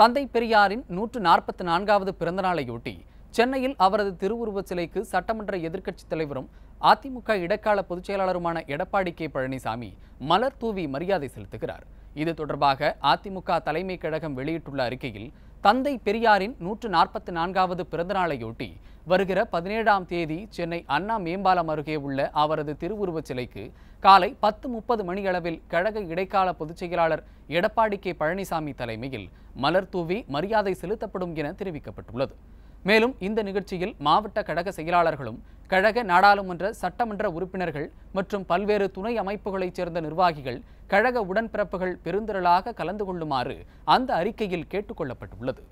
தந்தை பெரியாரின் நூற்று நாற்பத்தி நான்காவது பிறந்தநாளையொட்டி சென்னையில் அவரது திருவுருவச் சிலைக்கு சட்டமன்ற எதிர்க்கட்சித் தலைவரும் அதிமுக இடைக்கால பொதுச் செயலாளருமான எடப்பாடி கே பழனிசாமி மலர் தூவி மரியாதை செலுத்துகிறார் இது தொடர்பாக அதிமுக தலைமை கழகம் வெளியிட்டுள்ள அறிக்கையில் தந்தை பெரியாரின் நூற்று நாற்பத்தி நான்காவது பிறந்தநாளையொட்டி வருகிற பதினேழாம் தேதி சென்னை அண்ணா மேம்பாலம் அருகே உள்ள அவரது திருவுருவச் சிலைக்கு காலை பத்து முப்பது மணியளவில் கழக இடைக்கால பொதுச் செயலாளர் எடப்பாடி கே பழனிசாமி தலைமையில் மலர் தூவி மரியாதை செலுத்தப்படும் என தெரிவிக்கப்பட்டுள்ளது மேலும் இந்த நிகழ்ச்சியில் மாவட்ட கழக செயலாளர்களும் கழக நாடாளுமன்ற சட்டமன்ற உறுப்பினர்கள் மற்றும் பல்வேறு துணை அமைப்புகளைச் சேர்ந்த நிர்வாகிகள் கழக உடன்பிறப்புகள் பெருந்திரளாக கலந்து கொள்ளுமாறு அந்த அறிக்கையில் கொள்ளப்பட்டுள்ளது